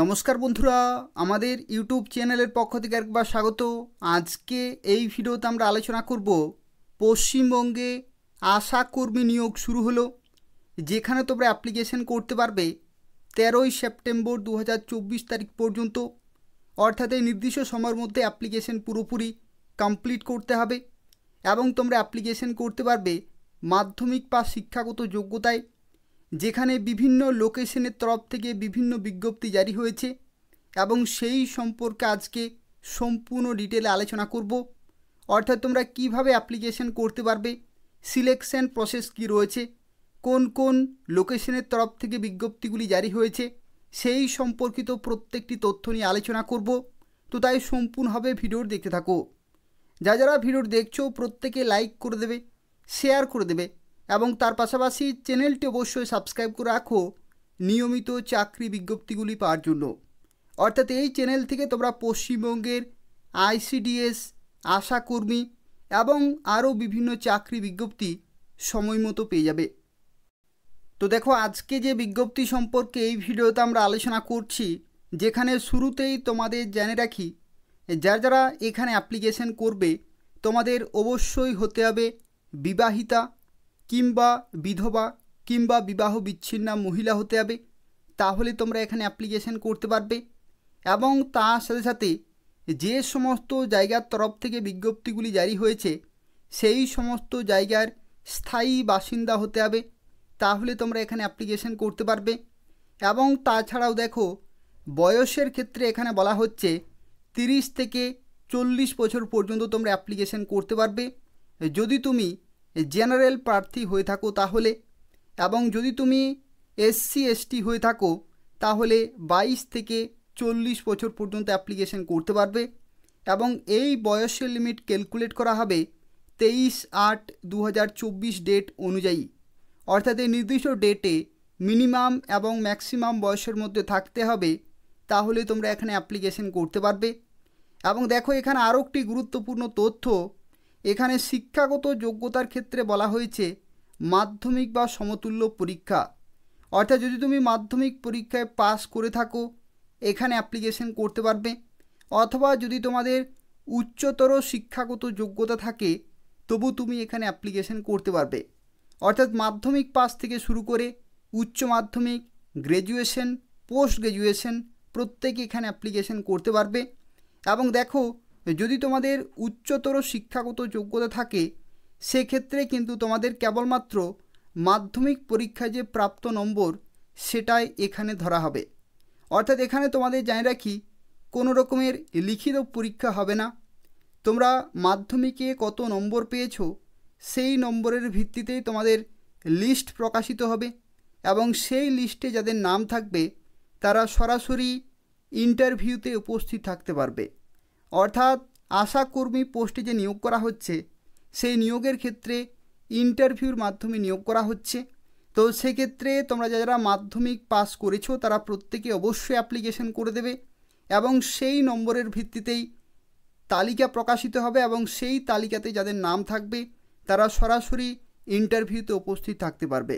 নমস্কার বন্ধুরা আমাদের ইউটিউব চ্যানেলের পক্ষ থেকে একবার স্বাগত আজকে এই ভিডিওতে আমরা আলোচনা করব পশ্চিমবঙ্গে আশাকর্মী নিয়োগ শুরু হলো যেখানে তোমরা অ্যাপ্লিকেশন করতে পারবে তেরোই সেপ্টেম্বর দু তারিখ পর্যন্ত অর্থাৎ এই নির্দিষ্ট সময়ের মধ্যে অ্যাপ্লিকেশন পুরোপুরি কমপ্লিট করতে হবে এবং তোমরা অ্যাপ্লিকেশন করতে পারবে মাধ্যমিক বা শিক্ষাগত যোগ্যতায় যেখানে বিভিন্ন লোকেশনের তরফ থেকে বিভিন্ন বিজ্ঞপ্তি জারি হয়েছে এবং সেই সম্পর্কে আজকে সম্পূর্ণ ডিটেলে আলোচনা করব অর্থাৎ তোমরা কিভাবে অ্যাপ্লিকেশন করতে পারবে সিলেকশন প্রসেস কি রয়েছে কোন কোন লোকেশনের তরফ থেকে বিজ্ঞপ্তিগুলি জারি হয়েছে সেই সম্পর্কিত প্রত্যেকটি তথ্য নিয়ে আলোচনা করব তো তাই সম্পূর্ণভাবে ভিডিওর দেখতে থাকো যা যারা ভিডিওর দেখছো প্রত্যেকে লাইক করে দেবে শেয়ার করে দেবে এবং তার পাশাপাশি চ্যানেলটি অবশ্যই সাবস্ক্রাইব করে রাখো নিয়মিত চাকরি বিজ্ঞপ্তিগুলি পাওয়ার জন্য অর্থাৎ এই চ্যানেল থেকে তোমরা পশ্চিমবঙ্গের আইসিডিএস আশাকর্মী এবং আরও বিভিন্ন চাকরি বিজ্ঞপ্তি সময় মতো পেয়ে যাবে তো দেখো আজকে যে বিজ্ঞপ্তি সম্পর্কে এই ভিডিওতে আমরা আলোচনা করছি যেখানে শুরুতেই তোমাদের জেনে রাখি যারা যারা এখানে অ্যাপ্লিকেশন করবে তোমাদের অবশ্যই হতে হবে বিবাহিতা কিংবা বিধবা কিংবা বিবাহ বিচ্ছিন্না মহিলা হতে হবে তাহলে তোমরা এখানে অ্যাপ্লিকেশন করতে পারবে এবং তার সাথে সাথে যে সমস্ত জায়গার তরফ থেকে বিজ্ঞপ্তিগুলি জারি হয়েছে সেই সমস্ত জায়গার স্থায়ী বাসিন্দা হতে হবে তাহলে তোমরা এখানে অ্যাপ্লিকেশন করতে পারবে এবং তাছাড়াও দেখো বয়সের ক্ষেত্রে এখানে বলা হচ্ছে 30 থেকে চল্লিশ বছর পর্যন্ত তোমরা অ্যাপ্লিকেশন করতে পারবে যদি তুমি জেনারেল প্রার্থী হয়ে থাকো তাহলে এবং যদি তুমি এসসি এসটি হয়ে থাকো তাহলে বাইশ থেকে চল্লিশ বছর পর্যন্ত অ্যাপ্লিকেশন করতে পারবে এবং এই বয়সের লিমিট ক্যালকুলেট করা হবে তেইশ আট দু ডেট অনুযায়ী অর্থাৎ এই নির্দিষ্ট ডেটে মিনিমাম এবং ম্যাক্সিমাম বয়সের মধ্যে থাকতে হবে তাহলে তোমরা এখানে অ্যাপ্লিকেশন করতে পারবে এবং দেখো এখানে আরও একটি গুরুত্বপূর্ণ তথ্য এখানে শিক্ষাগত যোগ্যতার ক্ষেত্রে বলা হয়েছে মাধ্যমিক বা সমতুল্য পরীক্ষা অর্থাৎ যদি তুমি মাধ্যমিক পরীক্ষায় পাস করে থাকো এখানে অ্যাপ্লিকেশন করতে পারবে অথবা যদি তোমাদের উচ্চতর শিক্ষাগত যোগ্যতা থাকে তবু তুমি এখানে অ্যাপ্লিকেশন করতে পারবে অর্থাৎ মাধ্যমিক পাস থেকে শুরু করে উচ্চ মাধ্যমিক গ্র্যাজুয়েশন পোস্ট গ্রাজুয়েশন প্রত্যেকে এখানে অ্যাপ্লিকেশন করতে পারবে এবং দেখো যদি তোমাদের উচ্চতর শিক্ষাগত যোগ্যতা থাকে সেক্ষেত্রে কিন্তু তোমাদের কেবলমাত্র মাধ্যমিক পরীক্ষায় যে প্রাপ্ত নম্বর সেটাই এখানে ধরা হবে অর্থাৎ এখানে তোমাদের জানি রাখি কোনো রকমের লিখিত পরীক্ষা হবে না তোমরা মাধ্যমিকে কত নম্বর পেয়েছ সেই নম্বরের ভিত্তিতেই তোমাদের লিস্ট প্রকাশিত হবে এবং সেই লিস্টে যাদের নাম থাকবে তারা সরাসরি ইন্টারভিউতে উপস্থিত থাকতে পারবে অর্থাৎ আশাকর্মী পোস্টে যে নিয়োগ করা হচ্ছে সেই নিয়োগের ক্ষেত্রে ইন্টারভিউর মাধ্যমে নিয়োগ করা হচ্ছে তো সেক্ষেত্রে তোমরা যারা মাধ্যমিক পাস করেছো তারা প্রত্যেকে অবশ্যই অ্যাপ্লিকেশন করে দেবে এবং সেই নম্বরের ভিত্তিতেই তালিকা প্রকাশিত হবে এবং সেই তালিকাতে যাদের নাম থাকবে তারা সরাসরি ইন্টারভিউতে উপস্থিত থাকতে পারবে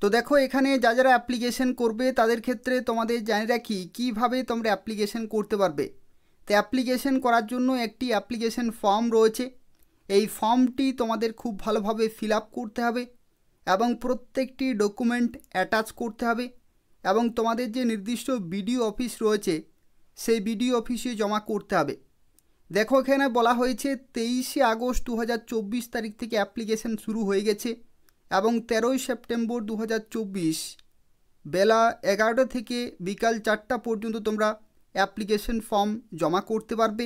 তো দেখো এখানে যা যারা অ্যাপ্লিকেশন করবে তাদের ক্ষেত্রে তোমাদের জানি রাখি কীভাবে তোমরা অ্যাপ্লিকেশন করতে পারবে তো অ্যাপ্লিকেশন করার জন্য একটি অ্যাপ্লিকেশন ফর্ম রয়েছে এই ফর্মটি তোমাদের খুব ভালোভাবে ফিল করতে হবে এবং প্রত্যেকটি ডকুমেন্ট অ্যাটাচ করতে হবে এবং তোমাদের যে নির্দিষ্ট বিডিও অফিস রয়েছে সেই বিডিও অফিসে জমা করতে হবে দেখো এখানে বলা হয়েছে তেইশে আগস্ট দু তারিখ থেকে অ্যাপ্লিকেশন শুরু হয়ে গেছে এবং তেরোই সেপ্টেম্বর দু বেলা এগারোটা থেকে বিকাল চারটা পর্যন্ত তোমরা অ্যাপ্লিকেশন ফর্ম জমা করতে পারবে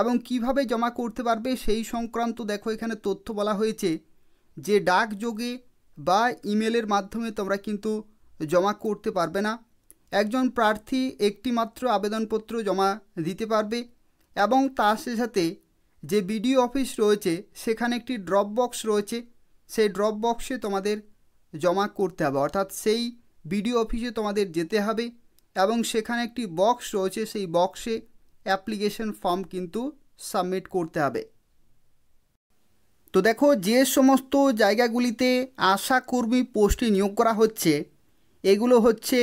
এবং কিভাবে জমা করতে পারবে সেই সংক্রান্ত দেখো এখানে তথ্য বলা হয়েছে যে ডাক যোগে বা ইমেলের মাধ্যমে তোমরা কিন্তু জমা করতে পারবে না একজন প্রার্থী একটি মাত্র আবেদনপত্র জমা দিতে পারবে এবং তার সাথে যে বিডিও অফিস রয়েছে সেখানে একটি ড্রপ বক্স রয়েছে সেই ড্রপ বক্সে তোমাদের জমা করতে হবে অর্থাৎ সেই বিডিও অফিসে তোমাদের যেতে হবে এবং সেখানে একটি বক্স রয়েছে সেই বক্সে অ্যাপ্লিকেশন ফর্ম কিন্তু সাবমিট করতে হবে তো দেখো যে সমস্ত জায়গাগুলিতে আশাকর্মী পোস্টে নিয়োগ করা হচ্ছে এগুলো হচ্ছে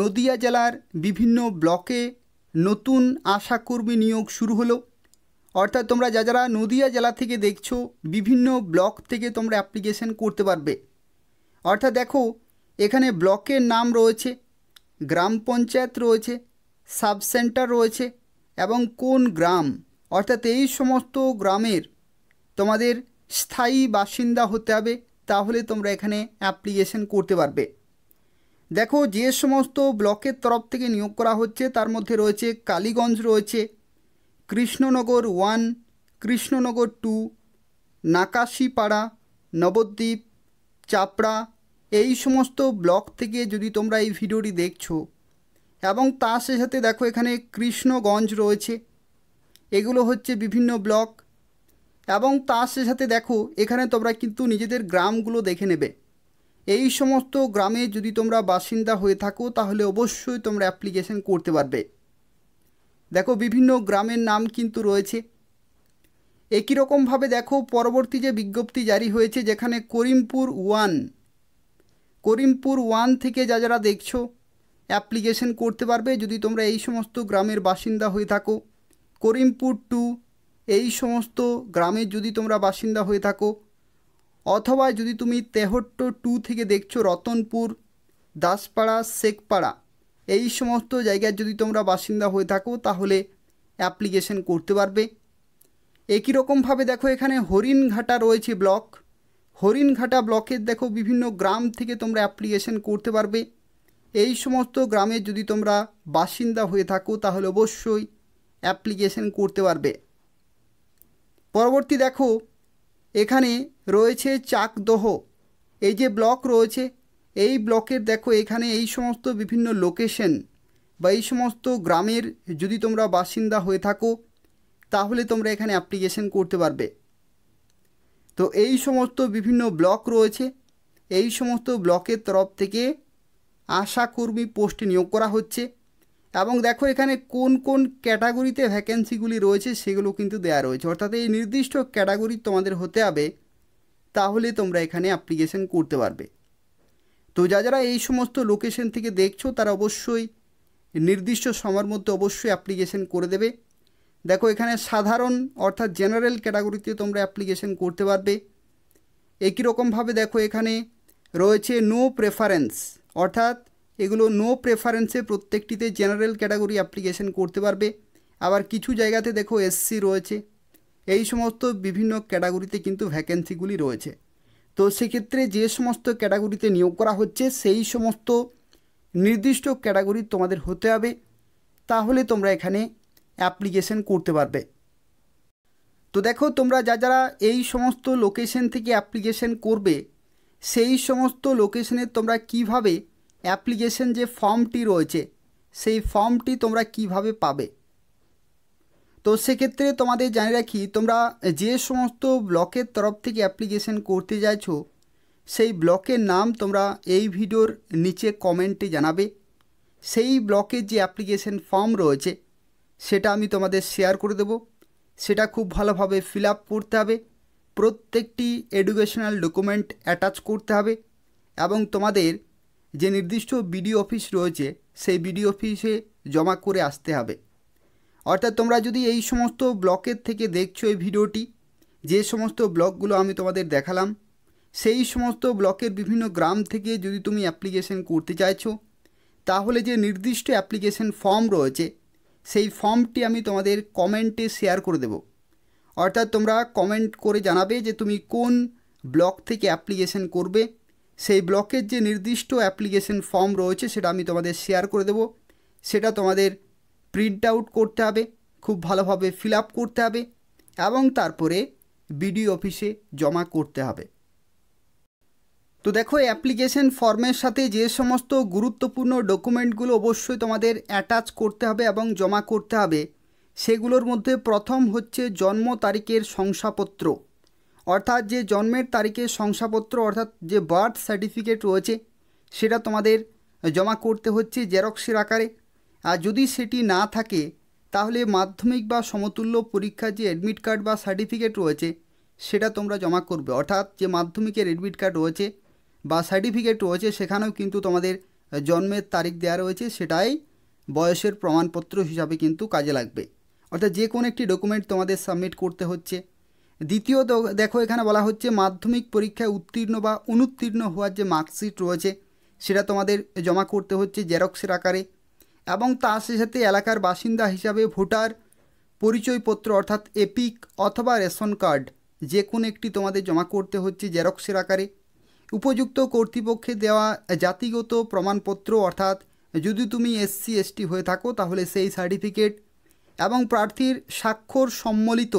নদিয়া জেলার বিভিন্ন ব্লকে নতুন আশাকর্মী নিয়োগ শুরু হলো অর্থাৎ তোমরা যা যারা নদিয়া জেলা থেকে দেখছো বিভিন্ন ব্লক থেকে তোমরা অ্যাপ্লিকেশন করতে পারবে অর্থাৎ দেখো এখানে ব্লকের নাম রয়েছে গ্রাম পঞ্চায়েত রয়েছে সাব সেন্টার রয়েছে এবং কোন গ্রাম অর্থাৎ এই সমস্ত গ্রামের তোমাদের স্থায়ী বাসিন্দা হতে হবে তাহলে তোমরা এখানে অ্যাপ্লিকেশন করতে পারবে দেখো যে সমস্ত ব্লকের তরফ থেকে নিয়োগ করা হচ্ছে তার মধ্যে রয়েছে কালীগঞ্জ রয়েছে কৃষ্ণনগর ওয়ান কৃষ্ণনগর টু নাকাশিপাড়া নবদ্বীপ চাপড়া এই সমস্ত ব্লক থেকে যদি তোমরা এই ভিডিওটি দেখছো এবং তার সাথে দেখো এখানে কৃষ্ণগঞ্জ রয়েছে এগুলো হচ্ছে বিভিন্ন ব্লক এবং তার সাথে দেখো এখানে তোমরা কিন্তু নিজেদের গ্রামগুলো দেখে নেবে এই সমস্ত গ্রামে যদি তোমরা বাসিন্দা হয়ে থাকো তাহলে অবশ্যই তোমরা অ্যাপ্লিকেশন করতে পারবে দেখো বিভিন্ন গ্রামের নাম কিন্তু রয়েছে একই রকমভাবে দেখো পরবর্তী যে বিজ্ঞপ্তি জারি হয়েছে যেখানে করিমপুর ওয়ান করিমপুর ওয়ান থেকে যা যারা দেখছো অ্যাপ্লিকেশন করতে পারবে যদি তোমরা এই সমস্ত গ্রামের বাসিন্দা হয়ে থাকো করিমপুর টু এই সমস্ত গ্রামের যদি তোমরা বাসিন্দা হয়ে থাকো অথবা যদি তুমি তেহট্ট টু থেকে দেখছো রতনপুর দাসপাড়া শেখপাড়া এই সমস্ত জায়গায় যদি তোমরা বাসিন্দা হয়ে থাকো তাহলে অ্যাপ্লিকেশন করতে পারবে একই রকমভাবে দেখো এখানে হরিণঘাটা রয়েছে ব্লক হরিণঘাটা ব্লকের দেখো বিভিন্ন গ্রাম থেকে তোমরা অ্যাপ্লিকেশন করতে পারবে এই সমস্ত গ্রামে যদি তোমরা বাসিন্দা হয়ে থাকো তাহলে অবশ্যই অ্যাপ্লিকেশন করতে পারবে পরবর্তী দেখো এখানে রয়েছে চাকদহ এই যে ব্লক রয়েছে এই ব্লকের দেখো এখানে এই সমস্ত বিভিন্ন লোকেশন বা এই সমস্ত গ্রামের যদি তোমরা বাসিন্দা হয়ে থাকো তাহলে তোমরা এখানে অ্যাপ্লিকেশন করতে পারবে তো এই সমস্ত বিভিন্ন ব্লক রয়েছে এই সমস্ত ব্লকের তরফ থেকে আশাকর্মী পোস্টে নিয়োগ করা হচ্ছে এবং দেখো এখানে কোন কোন ক্যাটাগরিতে ভ্যাকেন্সিগুলি রয়েছে সেগুলো কিন্তু দেয়া রয়েছে অর্থাৎ এই নির্দিষ্ট ক্যাটাগরি তোমাদের হতে হবে তাহলে তোমরা এখানে অ্যাপ্লিকেশন করতে পারবে তো যা যারা এই সমস্ত লোকেশন থেকে দেখছো তারা অবশ্যই নির্দিষ্ট সময়ের মধ্যে অবশ্যই অ্যাপ্লিকেশন করে দেবে দেখো এখানে সাধারণ অর্থাৎ জেনারেল ক্যাটাগরিতে তোমরা অ্যাপ্লিকেশন করতে পারবে একই রকমভাবে দেখো এখানে রয়েছে নো প্রেফারেন্স অর্থাৎ এগুলো নো প্রেফারেন্সে প্রত্যেকটিতে জেনারেল ক্যাটাগরি অ্যাপ্লিকেশন করতে পারবে আবার কিছু জায়গাতে দেখো এসসি রয়েছে এই সমস্ত বিভিন্ন ক্যাটাগরিতে কিন্তু ভ্যাকেন্সিগুলি রয়েছে তো সেক্ষেত্রে যে সমস্ত ক্যাটাগরিতে নিয়োগ করা হচ্ছে সেই সমস্ত নির্দিষ্ট ক্যাটাগরি তোমাদের হতে হবে তাহলে তোমরা এখানে অ্যাপ্লিকেশন করতে পারবে তো দেখো তোমরা যা যারা এই সমস্ত লোকেশন থেকে অ্যাপ্লিকেশন করবে সেই সমস্ত লোকেশনে তোমরা কিভাবে অ্যাপ্লিকেশন যে ফর্মটি রয়েছে সেই ফর্মটি তোমরা কিভাবে পাবে তো সেক্ষেত্রে তোমাদের জানিয়ে রাখি তোমরা যে সমস্ত ব্লকের তরফ থেকে অ্যাপ্লিকেশন করতে যাচ্ছ সেই ব্লকের নাম তোমরা এই ভিডিওর নিচে কমেন্টে জানাবে সেই ব্লকের যে অ্যাপ্লিকেশন ফর্ম রয়েছে সেটা আমি তোমাদের শেয়ার করে দেব সেটা খুব ভালোভাবে ফিল আপ করতে হবে প্রত্যেকটি এডুকেশনাল ডকুমেন্ট অ্যাটাচ করতে হবে এবং তোমাদের যে নির্দিষ্ট বিডিও অফিস রয়েছে সেই বিডিও অফিসে জমা করে আসতে হবে অর্থাৎ তোমরা যদি এই সমস্ত ব্লকের থেকে দেখছো এই ভিডিওটি যে সমস্ত ব্লকগুলো আমি তোমাদের দেখালাম সেই সমস্ত ব্লকের বিভিন্ন গ্রাম থেকে যদি তুমি অ্যাপ্লিকেশন করতে চাইছো তাহলে যে নির্দিষ্ট অ্যাপ্লিকেশন ফর্ম রয়েছে সেই ফর্মটি আমি তোমাদের কমেন্টে শেয়ার করে দেব অর্থাৎ তোমরা কমেন্ট করে জানাবে যে তুমি কোন ব্লক থেকে অ্যাপ্লিকেশন করবে সেই ব্লকের যে নির্দিষ্ট অ্যাপ্লিকেশন ফর্ম রয়েছে সেটা আমি তোমাদের শেয়ার করে দেব সেটা তোমাদের প্রিন্ট আউট করতে হবে খুব ভালোভাবে ফিল আপ করতে হবে এবং তারপরে বিডিও অফিসে জমা করতে হবে তো দেখো অ্যাপ্লিকেশন ফর্মের সাথে যে সমস্ত গুরুত্বপূর্ণ ডকুমেন্টগুলো অবশ্যই তোমাদের অ্যাটাচ করতে হবে এবং জমা করতে হবে সেগুলোর মধ্যে প্রথম হচ্ছে জন্ম তারিখের শংসাপত্র অর্থাৎ যে জন্মের তারিখের শংসাপত্র অর্থাৎ যে বার্থ সার্টিফিকেট রয়েছে সেটা তোমাদের জমা করতে হচ্ছে জেরক্সের আকারে আর যদি সেটি না থাকে তাহলে মাধ্যমিক বা সমতুল্য পরীক্ষার যে অ্যাডমিট কার্ড বা সার্টিফিকেট রয়েছে সেটা তোমরা জমা করবে অর্থাৎ যে মাধ্যমিকের অ্যাডমিট কার্ড রয়েছে বা সার্টিফিকেট রয়েছে সেখানেও কিন্তু তোমাদের জন্মের তারিখ দেওয়া রয়েছে সেটাই বয়সের প্রমাণপত্র হিসাবে কিন্তু কাজে লাগবে অর্থাৎ যে কোনো একটি ডকুমেন্ট তোমাদের সাবমিট করতে হচ্ছে দ্বিতীয় দেখো এখানে বলা হচ্ছে মাধ্যমিক পরীক্ষায় উত্তীর্ণ বা অনুত্তীর্ণ হওয়ার যে মার্কশিট রয়েছে সেটা তোমাদের জমা করতে হচ্ছে জেরক্সের আকারে এবং তার সাথে এলাকার বাসিন্দা হিসাবে ভোটার পরিচয়পত্র অর্থাৎ এপিক অথবা রেশন কার্ড যে কোনো একটি তোমাদের জমা করতে হচ্ছে জেরক্সের আকারে উপযুক্ত কর্তৃপক্ষে দেওয়া জাতিগত প্রমাণপত্র অর্থাৎ যদি তুমি এসসি এসটি হয়ে থাকো তাহলে সেই সার্টিফিকেট এবং প্রার্থীর স্বাক্ষর সম্বলিত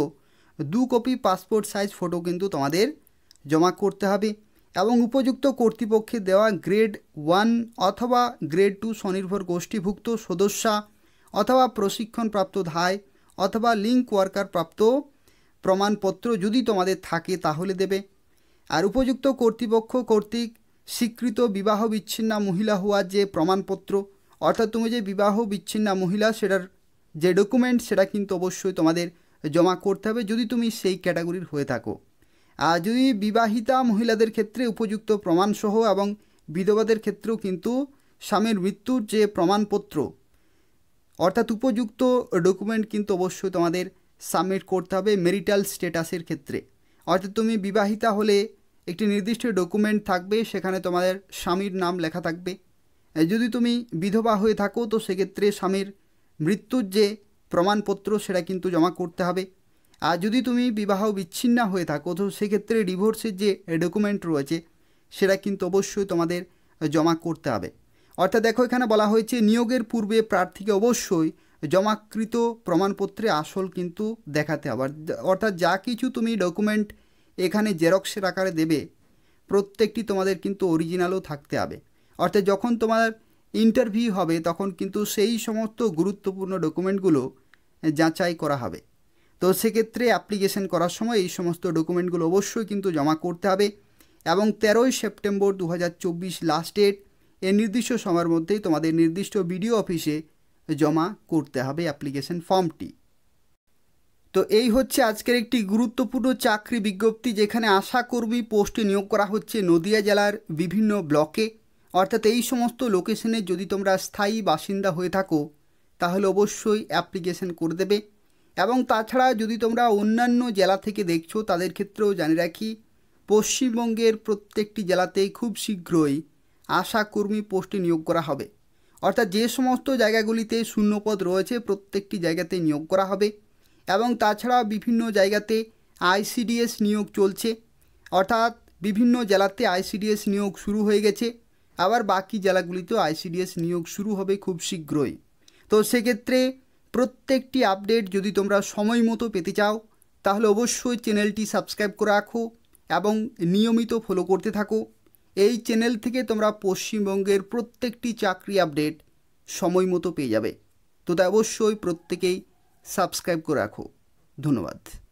দু কপি পাসপোর্ট সাইজ ফটো কিন্তু তোমাদের জমা করতে হবে এবং উপযুক্ত কর্তৃপক্ষে দেওয়া গ্রেড ওয়ান অথবা গ্রেড টু স্বনির্ভর গোষ্ঠীভুক্ত সদস্যা অথবা প্রশিক্ষণপ্রাপ্ত ধায় অথবা লিঙ্ক ওয়ার্কার প্রাপ্ত প্রমাণপত্র যদি তোমাদের থাকে তাহলে দেবে আর উপযুক্ত কর্তৃপক্ষ কর্তৃক স্বীকৃত বিবাহ বিচ্ছিন্না মহিলা হওয়ার যে প্রমাণপত্র অর্থাৎ তুমি যে বিবাহ বিচ্ছিন্না মহিলা সেটার যে ডকুমেন্ট সেটা কিন্তু অবশ্যই তোমাদের জমা করতে হবে যদি তুমি সেই ক্যাটাগরির হয়ে থাকো আর যদি বিবাহিতা মহিলাদের ক্ষেত্রে উপযুক্ত প্রমাণসহ এবং বিধবাদের ক্ষেত্রেও কিন্তু স্বামীর মৃত্যুর যে প্রমাণপত্র অর্থাৎ উপযুক্ত ডকুমেন্ট কিন্তু অবশ্যই তোমাদের সাবমিট করতে হবে মেরিটাল স্ট্যাটাসের ক্ষেত্রে অর্থাৎ তুমি বিবাহিতা হলে একটি নির্দিষ্ট ডকুমেন্ট থাকবে সেখানে তোমাদের স্বামীর নাম লেখা থাকবে যদি তুমি বিধবা হয়ে থাকো তো সেক্ষেত্রে স্বামীর মৃত্যুর যে প্রমাণপত্র সেটা কিন্তু জমা করতে হবে আর যদি তুমি বিবাহ বিচ্ছিন্ন হয়ে থাকো তো সেক্ষেত্রে ডিভোর্সের যে ডকুমেন্ট রয়েছে সেটা কিন্তু অবশ্যই তোমাদের জমা করতে হবে অর্থাৎ দেখো এখানে বলা হয়েছে নিয়োগের পূর্বে প্রার্থীকে অবশ্যই জমাকৃত প্রমাণপত্রে আসল কিন্তু দেখাতে হবে অর্থাৎ যা কিছু তুমি ডকুমেন্ট এখানে জেরক্সের আকারে দেবে প্রত্যেকটি তোমাদের কিন্তু অরিজিনালও থাকতে হবে অর্থাৎ যখন তোমার ইন্টারভিউ হবে তখন কিন্তু সেই সমস্ত গুরুত্বপূর্ণ ডকুমেন্টগুলো যাচাই করা হবে তো সেক্ষেত্রে অ্যাপ্লিকেশন করার সময় এই সমস্ত ডকুমেন্টগুলো অবশ্যই কিন্তু জমা করতে হবে এবং তেরোই সেপ্টেম্বর দু লাস্ট ডেট এ নির্দিষ্ট সময়ের মধ্যেই তোমাদের নির্দিষ্ট বিডিও অফিসে জমা করতে হবে অ্যাপ্লিকেশন ফর্মটি তো এই হচ্ছে আজকের একটি গুরুত্বপূর্ণ চাকরি বিজ্ঞপ্তি যেখানে আশাকর্মী পোস্টে নিয়োগ করা হচ্ছে নদিয়া জেলার বিভিন্ন ব্লকে অর্থাৎ এই সমস্ত লোকেশনে যদি তোমরা স্থায়ী বাসিন্দা হয়ে থাকো তাহলে অবশ্যই অ্যাপ্লিকেশন করে দেবে এবং তাছাড়া যদি তোমরা অন্যান্য জেলা থেকে দেখছো তাদের ক্ষেত্রেও জানিয়ে রাখি পশ্চিমবঙ্গের প্রত্যেকটি জেলাতেই খুব শীঘ্রই আশাকর্মী পোস্টে নিয়োগ করা হবে অর্থাৎ যে সমস্ত জায়গাগুলিতে শূন্যপদ রয়েছে প্রত্যেকটি জায়গাতে নিয়োগ করা হবে এবং তাছাড়া বিভিন্ন জায়গাতে আইসিডিএস নিয়োগ চলছে অর্থাৎ বিভিন্ন জেলাতে আইসিডিএস নিয়োগ শুরু হয়ে গেছে আবার বাকি জেলাগুলিতেও আইসিডিএস নিয়োগ শুরু হবে খুব শীঘ্রই তো সেক্ষেত্রে প্রত্যেকটি আপডেট যদি তোমরা সময় মতো পেতে চাও তাহলে অবশ্যই চ্যানেলটি সাবস্ক্রাইব করে রাখো এবং নিয়মিত ফলো করতে থাকো এই চ্যানেল থেকে তোমরা পশ্চিমবঙ্গের প্রত্যেকটি চাকরি আপডেট সময় মতো পেয়ে যাবে তো অবশ্যই প্রত্যেকেই সাবস্ক্রাইব করে রাখো ধন্যবাদ